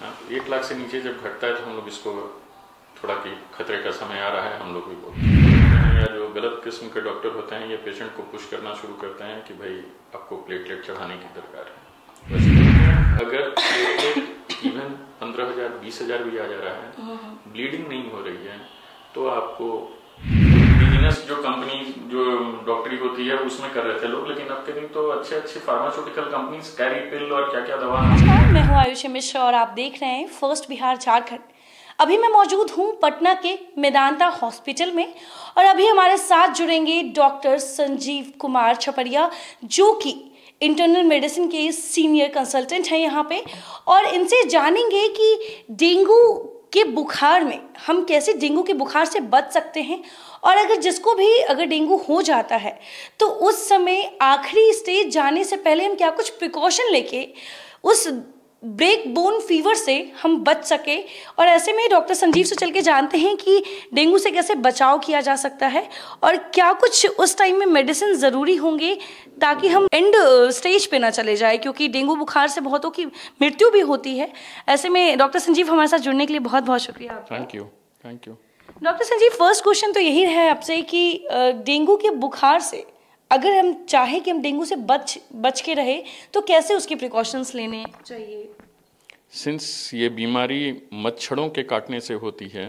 हाँ, एक लाख से नीचे जब घटता है तो हम लोग इसको थोड़ा कि खतरे का समय आ रहा है हम लोग भी बोलते या जो गलत किस्म के डॉक्टर होते हैं ये पेशेंट को पुश करना शुरू करते हैं कि भाई आपको प्लेटलेट चढ़ाने की दरकार है अगर प्लेटलेट इवन पंद्रह हजार बीस हजार भी आ जा रहा है ब्लीडिंग नहीं हो रही है तो आपको बिजनेस जो कंपनी जो डॉक्टरी होती है उसमें कर रहे थे लोग लेकिन अब के दिन तो अच्छे अच्छे फार्मास्यूटिकल कंपनीज कैरी पिल और क्या क्या दवा अच्छा, आयुष मिश्र और आप देख रहे हैं फर्स्ट बिहार झारखंड अभी मैं मौजूद हूं पटना के मेदांता हॉस्पिटल में और अभी हमारे साथ जुड़ेंगे डॉक्टर संजीव कुमार छपरिया जो कि इंटरनल मेडिसिन के सीनियर कंसल्टेंट हैं यहाँ पे और इनसे जानेंगे कि डेंगू के बुखार में हम कैसे डेंगू के बुखार से बच सकते हैं और अगर जिसको भी अगर डेंगू हो जाता है तो उस समय आखिरी स्टेज जाने से पहले हम क्या कुछ प्रिकॉशन लेके उस ब्रेक बोन फीवर से हम बच सके और ऐसे में डॉक्टर संजीव से चल के जानते हैं कि डेंगू से कैसे बचाव किया जा सकता है और क्या कुछ उस टाइम में मेडिसिन ज़रूरी होंगे ताकि हम एंड स्टेज पे ना चले जाए क्योंकि डेंगू बुखार से बहुतों की मृत्यु भी होती है ऐसे में डॉक्टर संजीव हमारे साथ जुड़ने के लिए बहुत बहुत शुक्रिया thank you thank you doctor Sanjeev first question तो यही है आपसे कि डेंगू के बुखार से अगर हम चाहें कि हम डेंगू से बच बच के रहे तो कैसे उसके प्रिकॉशंस लेने चाहिए सिंस ये बीमारी मच्छरों के काटने से होती है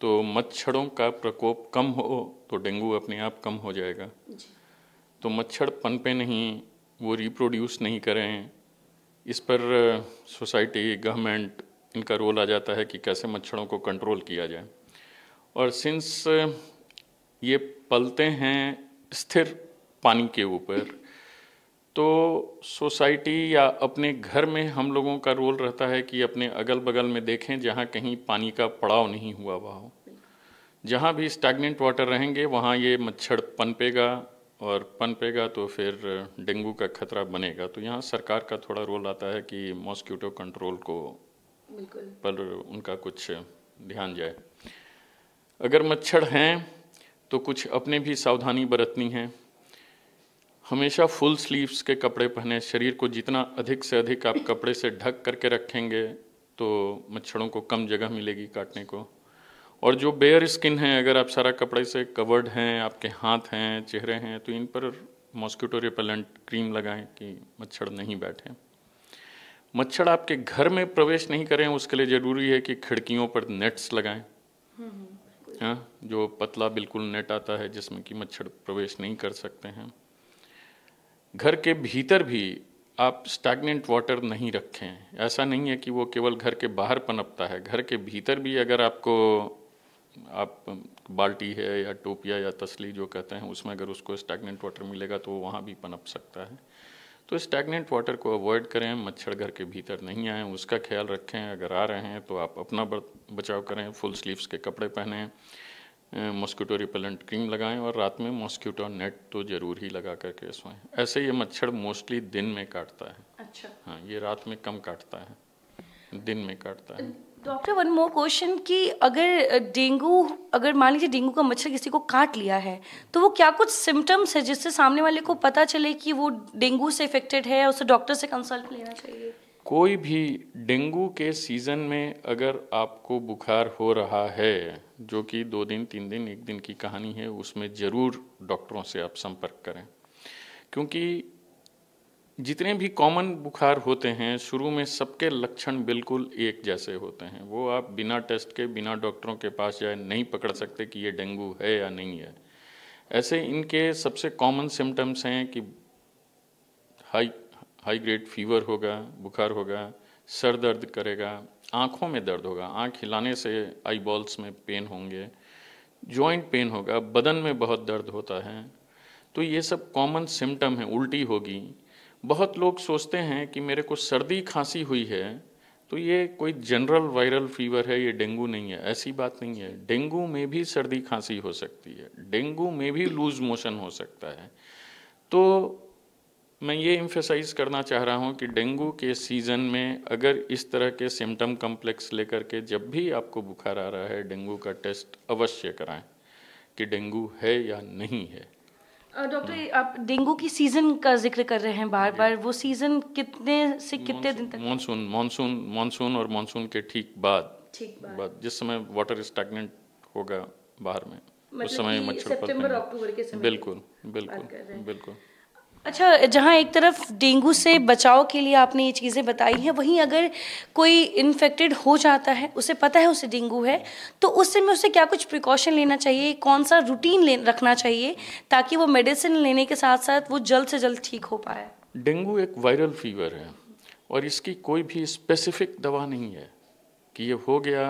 तो मच्छरों का प्रकोप कम हो तो डेंगू अपने आप कम हो जाएगा तो मच्छर पनपे नहीं वो रिप्रोड्यूस नहीं करें इस पर सोसाइटी गवर्नमेंट इनका रोल आ जाता है कि कैसे मच्छरों को कंट्रोल किया जाए और सिंस ये पलते हैं स्थिर पानी के ऊपर तो सोसाइटी या अपने घर में हम लोगों का रोल रहता है कि अपने अगल बगल में देखें जहाँ कहीं पानी का पड़ाव नहीं हुआ हुआ हो जहाँ भी स्टैगनेंट वाटर रहेंगे वहाँ ये मच्छर पनपेगा और पनपेगा तो फिर डेंगू का खतरा बनेगा तो यहाँ सरकार का थोड़ा रोल आता है कि मॉस्क्यूटो कंट्रोल को पर उनका कुछ ध्यान जाए अगर मच्छर हैं तो कुछ अपने भी सावधानी बरतनी है हमेशा फुल स्लीव्स के कपड़े पहने शरीर को जितना अधिक से अधिक आप कपड़े से ढक करके रखेंगे तो मच्छरों को कम जगह मिलेगी काटने को और जो बेयर स्किन है अगर आप सारा कपड़े से कवर्ड हैं आपके हाथ हैं चेहरे हैं तो इन पर मॉस्किटो रिपेलेंट क्रीम लगाएं कि मच्छर नहीं बैठे मच्छर आपके घर में प्रवेश नहीं करें उसके लिए ज़रूरी है कि खिड़कियों पर नेट्स लगाएं हम्म, हम्म, हाँ जो पतला बिल्कुल नेट आता है जिसमें कि मच्छर प्रवेश नहीं कर सकते हैं घर के भीतर भी आप स्टैगनेंट वाटर नहीं रखें ऐसा नहीं है कि वो केवल घर के बाहर पनपता है घर के भीतर भी अगर आपको आप बाल्टी है या टोपिया या तसली जो कहते हैं उसमें अगर उसको स्टैगनेंट वाटर मिलेगा तो वो वहाँ भी पनप सकता है तो स्टैगनेंट वाटर को अवॉइड करें मच्छर घर के भीतर नहीं आएँ उसका ख्याल रखें अगर आ रहे हैं तो आप अपना बचाव करें फुल स्लीव्स के कपड़े पहनें मॉस्किटो रिपेलेंट क्रीम लगाएं और रात में मॉस्किटो नेट तो ज़रूर ही लगा करके सोएं ऐसे ये मच्छर मोस्टली दिन में काटता है अच्छा हाँ ये रात में कम काटता है दिन में काटता है डॉक्टर वन मोर क्वेश्चन कि अगर डेंगू अगर मान लीजिए डेंगू का मच्छर किसी को काट लिया है तो वो क्या कुछ सिम्टम्स है जिससे सामने वाले को पता चले कि वो डेंगू से इफेक्टेड है उसे डॉक्टर से कंसल्ट लेना चाहिए कोई भी डेंगू के सीज़न में अगर आपको बुखार हो रहा है जो कि दो दिन तीन दिन एक दिन की कहानी है उसमें ज़रूर डॉक्टरों से आप संपर्क करें क्योंकि जितने भी कॉमन बुखार होते हैं शुरू में सबके लक्षण बिल्कुल एक जैसे होते हैं वो आप बिना टेस्ट के बिना डॉक्टरों के पास जाए नहीं पकड़ सकते कि ये डेंगू है या नहीं है ऐसे इनके सबसे कॉमन सिम्टम्स हैं कि हाई हाई ग्रेड फीवर होगा बुखार होगा सर दर्द करेगा आँखों में दर्द होगा आँख हिलाने से आई बॉल्स में पेन होंगे जॉइंट पेन होगा बदन में बहुत दर्द होता है तो ये सब कॉमन सिम्टम है उल्टी होगी बहुत लोग सोचते हैं कि मेरे को सर्दी खांसी हुई है तो ये कोई जनरल वायरल फीवर है ये डेंगू नहीं है ऐसी बात नहीं है डेंगू में भी सर्दी खांसी हो सकती है डेंगू में भी लूज मोशन हो सकता है तो मैं ये इम्फेसाइज करना चाह रहा हूँ कि डेंगू के सीज़न में अगर इस तरह के सिम्टम कम्प्लेक्स लेकर के जब भी आपको बुखार आ रहा है डेंगू का टेस्ट अवश्य कराएं कि डेंगू है या नहीं है डॉक्टर आप डेंगू की सीज़न का जिक्र कर रहे हैं बार बार वो सीज़न कितने से कितने दिन तक मानसून मानसून मानसून और मानसून के ठीक बाद ठीक बाद जिस समय वाटर स्टैगनेंट होगा बाहर में मतलब उस समय मच्छर बिल्कुल बिल्कुल बिल्कुल अच्छा जहाँ एक तरफ डेंगू से बचाव के लिए आपने ये चीज़ें बताई हैं वहीं अगर कोई इन्फेक्टेड हो जाता है उसे पता है उसे डेंगू है तो उस समय उसे क्या कुछ प्रिकॉशन लेना चाहिए कौन सा रूटीन ले रखना चाहिए ताकि वो मेडिसिन लेने के साथ साथ वो जल्द से जल्द ठीक हो पाए डेंगू एक वायरल फीवर है और इसकी कोई भी स्पेसिफिक दवा नहीं है कि ये हो गया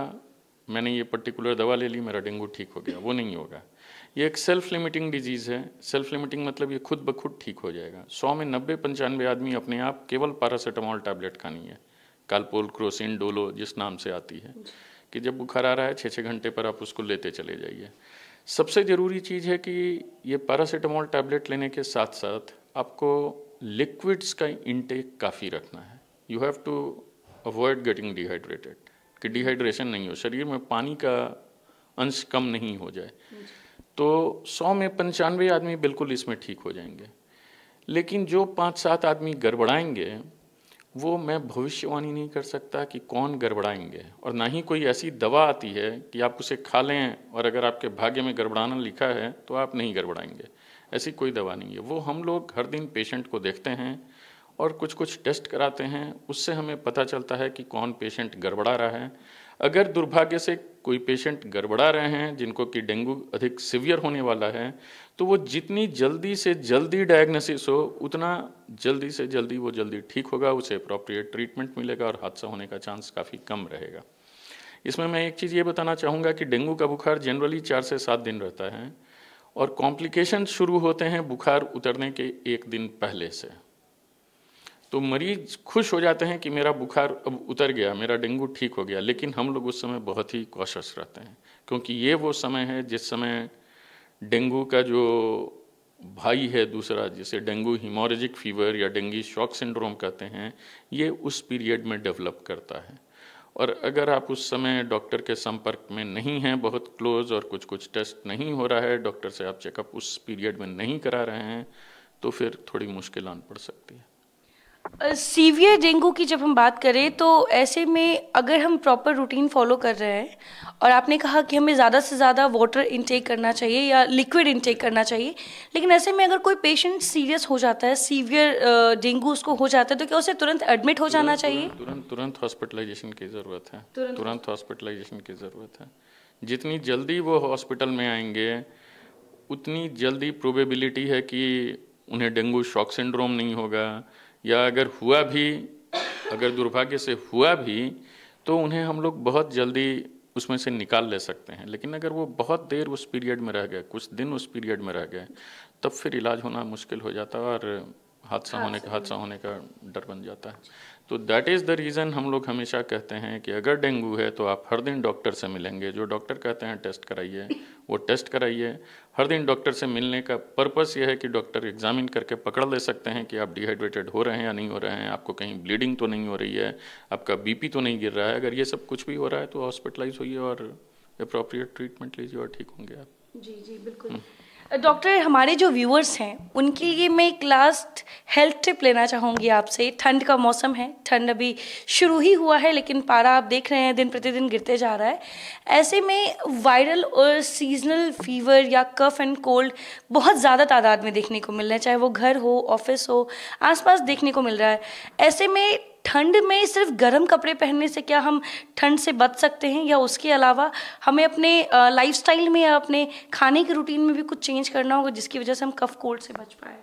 मैंने ये पर्टिकुलर दवा ले ली मेरा डेंगू ठीक हो गया वो नहीं होगा ये एक सेल्फ लिमिटिंग डिजीज़ है सेल्फ लिमिटिंग मतलब ये खुद ब खुद ठीक हो जाएगा सौ में नब्बे पंचानवे आदमी अपने आप केवल पैरासीटामोल टैबलेट खानी है कालपोल क्रोसिन डोलो जिस नाम से आती है कि जब बुखार आ रहा है छः छः घंटे पर आप उसको लेते चले जाइए सबसे ज़रूरी चीज़ है कि ये पैरासीटामोल टैबलेट लेने के साथ साथ आपको लिक्विड्स का इनटेक काफ़ी रखना है you have to avoid getting dehydrated कि डिहाइड्रेशन नहीं हो शरीर में पानी का अंश कम नहीं हो जाए तो सौ में पंचानवे आदमी बिल्कुल इसमें ठीक हो जाएंगे लेकिन जो पाँच सात आदमी गड़बड़ाएंगे वो मैं भविष्यवाणी नहीं कर सकता कि कौन गड़बड़ाएंगे और ना ही कोई ऐसी दवा आती है कि आप उसे खा लें और अगर आपके भाग्य में गड़बड़ाना लिखा है तो आप नहीं गड़बड़ाएंगे ऐसी कोई दवा नहीं है वो हम लोग हर दिन पेशेंट को देखते हैं और कुछ कुछ टेस्ट कराते हैं उससे हमें पता चलता है कि कौन पेशेंट गड़बड़ा रहा है अगर दुर्भाग्य से कोई पेशेंट गड़बड़ा रहे हैं जिनको कि डेंगू अधिक सिवियर होने वाला है तो वो जितनी जल्दी से जल्दी डायग्नोसिस हो उतना जल्दी से जल्दी वो जल्दी ठीक होगा उसे अप्रोप्रिएट ट्रीटमेंट मिलेगा और हादसा होने का चांस काफ़ी कम रहेगा इसमें मैं एक चीज़ ये बताना चाहूँगा कि डेंगू का बुखार जनरली चार से सात दिन रहता है और कॉम्प्लिकेशन शुरू होते हैं बुखार उतरने के एक दिन पहले से तो मरीज खुश हो जाते हैं कि मेरा बुखार अब उतर गया मेरा डेंगू ठीक हो गया लेकिन हम लोग उस समय बहुत ही कॉशस रहते हैं क्योंकि ये वो समय है जिस समय डेंगू का जो भाई है दूसरा जिसे डेंगू हिमोरेजिक फीवर या डेंगी शॉक सिंड्रोम कहते हैं ये उस पीरियड में डेवलप करता है और अगर आप उस समय डॉक्टर के संपर्क में नहीं हैं बहुत क्लोज और कुछ कुछ टेस्ट नहीं हो रहा है डॉक्टर से आप चेकअप उस पीरियड में नहीं करा रहे हैं तो फिर थोड़ी मुश्किल आन पड़ सकती है सीवियर डेंगू की जब हम बात करें तो ऐसे में अगर हम प्रॉपर रूटीन फॉलो कर रहे हैं और आपने कहा कि हमें ज़्यादा से ज़्यादा वाटर इनटेक करना चाहिए या लिक्विड इनटेक करना चाहिए लेकिन ऐसे में अगर कोई पेशेंट सीरियस हो जाता है सीवियर डेंगू उसको हो जाता है तो क्या उसे तुरंत एडमिट हो जाना चाहिए तुरंत तुरंत हॉस्पिटलाइजेशन की ज़रूरत है तुरंत हॉस्पिटलाइजेशन की ज़रूरत है जितनी जल्दी वो हॉस्पिटल में आएंगे उतनी जल्दी प्रोबेबिलिटी है कि उन्हें डेंगू शॉक सिंड्रोम नहीं होगा या अगर हुआ भी अगर दुर्भाग्य से हुआ भी तो उन्हें हम लोग बहुत जल्दी उसमें से निकाल ले सकते हैं लेकिन अगर वो बहुत देर उस पीरियड में रह गए कुछ दिन उस पीरियड में रह गए तब फिर इलाज होना मुश्किल हो जाता है और हादसा होने का हादसा होने का डर बन जाता है तो दैट इज़ द रीज़न हम लोग हमेशा कहते हैं कि अगर डेंगू है तो आप हर दिन डॉक्टर से मिलेंगे जो डॉक्टर कहते हैं टेस्ट कराइए वो टेस्ट कराइए हर दिन डॉक्टर से मिलने का पर्पस ये है कि डॉक्टर एग्जामिन करके पकड़ ले सकते हैं कि आप डिहाइड्रेटेड हो रहे हैं या नहीं हो रहे हैं आपको कहीं ब्लीडिंग तो नहीं हो रही है आपका बीपी तो नहीं गिर रहा है अगर ये सब कुछ भी हो रहा है तो हॉस्पिटलाइज होइए और अप्रोप्रिएट ट्रीटमेंट लीजिए और ठीक होंगे आप जी जी बिल्कुल हम्म। डॉक्टर हमारे जो व्यूअर्स हैं उनके लिए मैं एक लास्ट हेल्थ टिप लेना चाहूँगी आपसे ठंड का मौसम है ठंड अभी शुरू ही हुआ है लेकिन पारा आप देख रहे हैं दिन प्रतिदिन गिरते जा रहा है ऐसे में वायरल और सीजनल फीवर या कफ एंड कोल्ड बहुत ज़्यादा तादाद में देखने को मिल रहा है चाहे वो घर हो ऑफिस हो आसपास देखने को मिल रहा है ऐसे में ठंड में सिर्फ गर्म कपड़े पहनने से क्या हम ठंड से बच सकते हैं या उसके अलावा हमें अपने लाइफ में या अपने खाने के रूटीन में भी कुछ चेंज करना होगा जिसकी वजह से हम कफ कोल्ड से बच पाए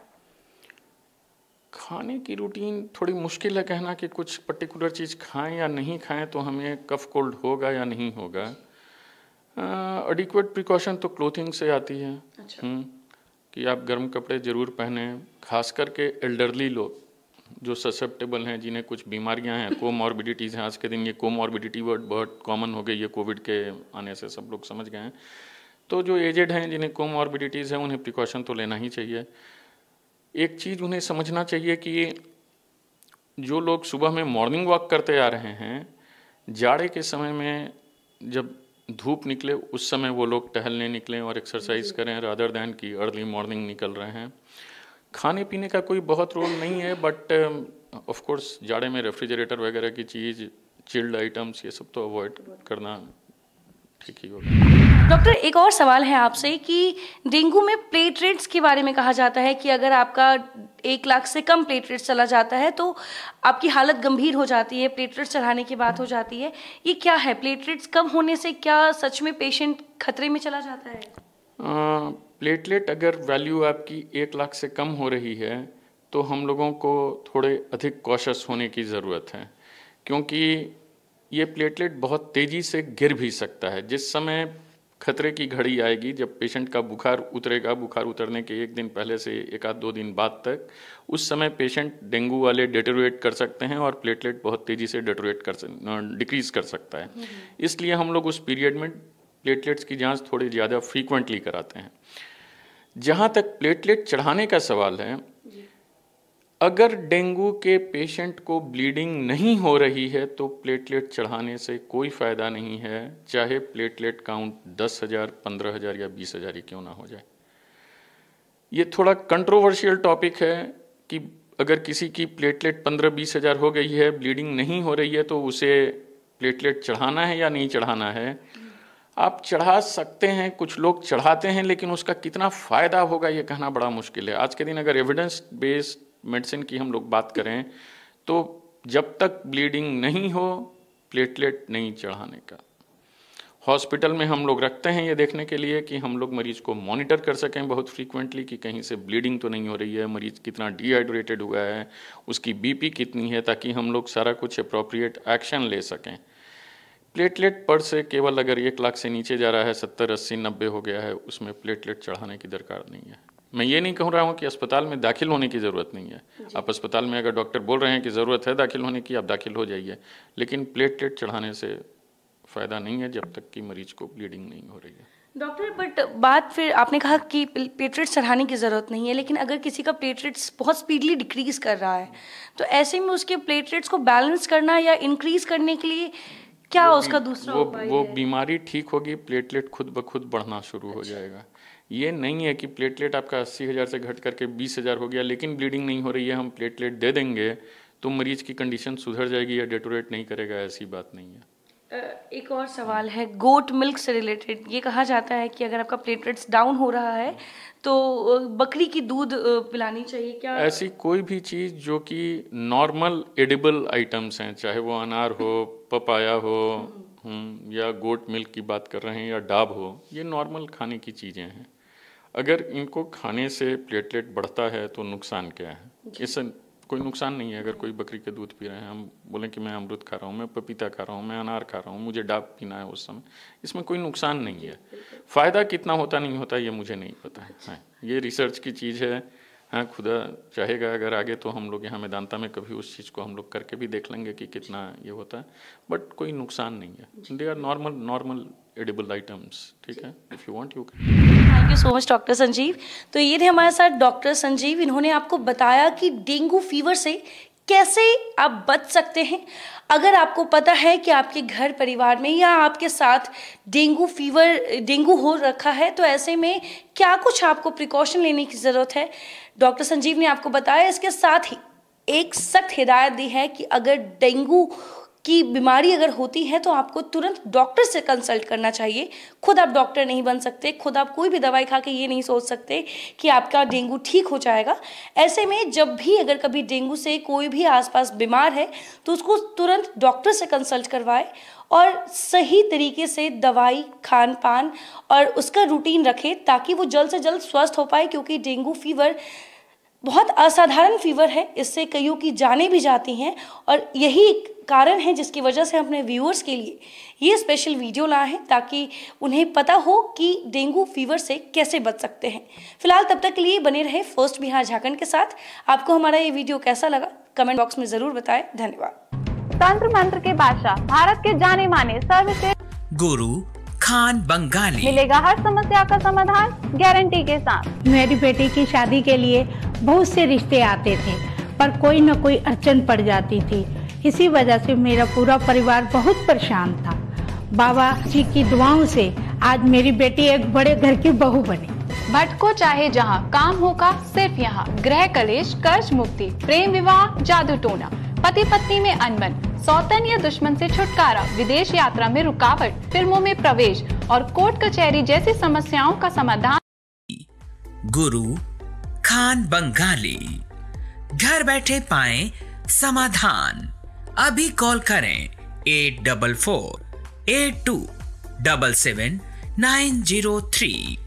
खाने की रूटीन थोड़ी मुश्किल है कहना कि कुछ पर्टिकुलर चीज़ खाएं या नहीं खाएं तो हमें कफ कोल्ड होगा या नहीं होगा एडिक्वेट प्रिकॉशन तो क्लोथिंग से आती है अच्छा। हम्म, कि आप गर्म कपड़े ज़रूर पहने खास करके एल्डरली लोग जो ससेप्टेबल हैं जिन्हें कुछ बीमारियां हैं कोमॉर्बिडिटीज़ हैं आज के दिन ये कोमॉर्बिडिटी वर्ड बहुत कॉमन हो गई है कोविड के आने से सब लोग समझ गए हैं तो जो एजेड हैं जिन्हें कोमॉर्बिडिटीज़ हैं उन्हें प्रिकॉशन तो लेना ही चाहिए एक चीज़ उन्हें समझना चाहिए कि जो लोग सुबह में मॉर्निंग वॉक करते आ रहे हैं जाड़े के समय में जब धूप निकले उस समय वो लोग टहलने निकलें और एक्सरसाइज करें रादर दैन की अर्ली मॉर्निंग निकल रहे हैं खाने पीने का कोई बहुत रोल नहीं है बट ऑफ कोर्स जाड़े में रेफ्रिजरेटर वगैरह की चीज़ चिल्ड आइटम्स ये सब तो अवॉइड करना ठीक ही होगा डॉक्टर एक और सवाल है आपसे कि डेंगू में प्लेटलेट्स के बारे में कहा जाता है कि अगर आपका एक लाख से कम प्लेटलेट्स चला जाता है तो आपकी हालत गंभीर हो जाती है प्लेटलेट्स चढ़ाने की बात हो जाती है ये क्या है प्लेटलेट्स कम होने से क्या सच में पेशेंट खतरे में चला जाता है प्लेटलेट अगर वैल्यू आपकी एक लाख से कम हो रही है तो हम लोगों को थोड़े अधिक कॉशस होने की ज़रूरत है क्योंकि ये प्लेटलेट बहुत तेज़ी से गिर भी सकता है जिस समय खतरे की घड़ी आएगी जब पेशेंट का बुखार उतरेगा बुखार उतरने के एक दिन पहले से एक आध दो दिन बाद तक उस समय पेशेंट डेंगू वाले डेटोरेट कर सकते हैं और प्लेटलेट बहुत तेज़ी से डेटोरेट कर डिक्रीज कर सकता है हम्म। इसलिए हम लोग उस पीरियड में प्लेटलेट्स की जांच थोड़ी ज़्यादा फ्रीक्वेंटली कराते हैं जहाँ तक प्लेटलेट चढ़ाने का सवाल है अगर डेंगू के पेशेंट को ब्लीडिंग नहीं हो रही है तो प्लेटलेट चढ़ाने से कोई फ़ायदा नहीं है चाहे प्लेटलेट काउंट दस हज़ार पंद्रह हज़ार या बीस हज़ार ही क्यों ना हो जाए ये थोड़ा कंट्रोवर्शियल टॉपिक है कि अगर किसी की प्लेटलेट पंद्रह बीस हज़ार हो गई है ब्लीडिंग नहीं हो रही है तो उसे प्लेटलेट चढ़ाना है या नहीं चढ़ाना है आप चढ़ा सकते हैं कुछ लोग चढ़ाते हैं लेकिन उसका कितना फ़ायदा होगा ये कहना बड़ा मुश्किल है आज के दिन अगर एविडेंस बेस्ड मेडिसिन की हम लोग बात करें तो जब तक ब्लीडिंग नहीं हो प्लेटलेट नहीं चढ़ाने का हॉस्पिटल में हम लोग रखते हैं ये देखने के लिए कि हम लोग मरीज को मॉनिटर कर सकें बहुत फ्रीक्वेंटली कि कहीं से ब्लीडिंग तो नहीं हो रही है मरीज कितना डिहाइड्रेटेड हुआ है उसकी बीपी कितनी है ताकि हम लोग सारा कुछ अप्रोप्रिएट एक्शन ले सकें प्लेटलेट पर से केवल अगर एक लाख से नीचे जा रहा है सत्तर अस्सी नब्बे हो गया है उसमें प्लेटलेट चढ़ाने की दरकार नहीं है मैं ये नहीं कह रहा हूँ कि अस्पताल में दाखिल होने की ज़रूरत नहीं है आप अस्पताल में अगर डॉक्टर बोल रहे हैं कि ज़रूरत है दाखिल होने की आप दाखिल हो जाइए लेकिन प्लेटलेट चढ़ाने से फ़ायदा नहीं है जब तक कि मरीज को ब्लीडिंग नहीं हो रही है डॉक्टर बट बात फिर आपने कहा कि प्लेटलेट्स चढ़ाने की ज़रूरत नहीं है लेकिन अगर किसी का प्लेटलेट्स बहुत स्पीडली डिक्रीज़ कर रहा है तो ऐसे में उसके प्लेटलेट्स को बैलेंस करना या इंक्रीज़ करने के लिए क्या उसका दूसरा वो, वो बीमारी ठीक होगी प्लेटलेट खुद ब खुद बढ़ना शुरू अच्छा। हो जाएगा ये नहीं है कि प्लेटलेट आपका अस्सी हज़ार से घट करके बीस हज़ार हो गया लेकिन ब्लीडिंग नहीं हो रही है हम प्लेटलेट दे देंगे तो मरीज की कंडीशन सुधर जाएगी या डेटोरेट नहीं करेगा ऐसी बात नहीं है एक और सवाल है गोट मिल्क से रिलेटेड ये कहा जाता है कि अगर आपका प्लेटलेट्स डाउन हो रहा है तो बकरी की दूध पिलानी चाहिए क्या ऐसी कोई भी चीज़ जो कि नॉर्मल एडिबल आइटम्स हैं चाहे वो अनार हो पपाया हो या गोट मिल्क की बात कर रहे हैं या डाब हो ये नॉर्मल खाने की चीज़ें हैं अगर इनको खाने से प्लेटलेट बढ़ता है तो नुकसान क्या है इससे कोई नुकसान नहीं है अगर कोई बकरी के दूध पी रहे हैं हम बोलें कि मैं अमरुद खा रहा हूँ मैं पपीता खा रहा हूँ मैं अनार खा रहा हूँ मुझे डाब पीना है उस समय इसमें कोई नुकसान नहीं है फ़ायदा कितना होता नहीं होता ये मुझे नहीं पता है हाँ, ये रिसर्च की चीज़ है हाँ खुदा चाहेगा अगर आगे तो हम लोग यहाँ मैदानता में कभी उस चीज़ को हम लोग करके भी देख लेंगे कि कितना ये होता है बट कोई नुकसान नहीं है they are normal normal edible items ठीक है if you want you thank you so much doctor Sanjeev तो ये थे हमारे साथ डॉक्टर संजीव इन्होंने आपको बताया कि डेंगू फीवर से कैसे आप बच सकते हैं अगर आपको पता है कि आपके घर परिवार में या आपके साथ डेंगू फीवर डेंगू हो रखा है तो ऐसे में क्या कुछ आपको प्रिकॉशन लेने की ज़रूरत है डॉक्टर संजीव ने आपको बताया इसके साथ ही एक सख्त हिदायत दी है कि अगर डेंगू की बीमारी अगर होती है तो आपको तुरंत डॉक्टर से कंसल्ट करना चाहिए खुद आप डॉक्टर नहीं बन सकते खुद आप कोई भी दवाई खा के ये नहीं सोच सकते कि आपका डेंगू ठीक हो जाएगा ऐसे में जब भी अगर कभी डेंगू से कोई भी आसपास बीमार है तो उसको तुरंत डॉक्टर से कंसल्ट करवाए और सही तरीके से दवाई खान पान और उसका रूटीन रखें ताकि वो जल्द से जल्द स्वस्थ हो पाए क्योंकि डेंगू फीवर बहुत असाधारण फीवर है इससे कईयों की जाने भी जाती हैं और यही कारण है जिसकी वजह से अपने व्यूअर्स के लिए ये स्पेशल वीडियो लाए हैं ताकि उन्हें पता हो कि डेंगू फीवर से कैसे बच सकते हैं फिलहाल तब तक के लिए बने रहे फर्स्ट बिहार झारखंड के साथ आपको हमारा ये वीडियो कैसा लगा कमेंट बॉक्स में जरूर बताएं धन्यवाद तंत्र मंत्र के बादशाह भारत के जाने माने सर्वश्रेष्ठ गुरु खान बंगाली मिलेगा हर समस्या का समाधान गारंटी के साथ मेरी बेटी की शादी के लिए बहुत से रिश्ते आते थे पर कोई न कोई अड़चन पड़ जाती थी इसी वजह से मेरा पूरा परिवार बहुत परेशान था बाबा जी की दुआओं से आज मेरी बेटी एक बड़े घर की बहू बनी भटको चाहे जहाँ काम होगा सिर्फ यहाँ ग्रह कलेश कर्ज मुक्ति प्रेम विवाह जादू टोना पति पत्नी में अनबन सौतन या दुश्मन से छुटकारा विदेश यात्रा में रुकावट फिल्मों में प्रवेश और कोर्ट कचहरी जैसी समस्याओं का समाधान गुरु खान बंगाली घर बैठे पाए समाधान अभी कॉल करें eight double four eight two double seven nine zero three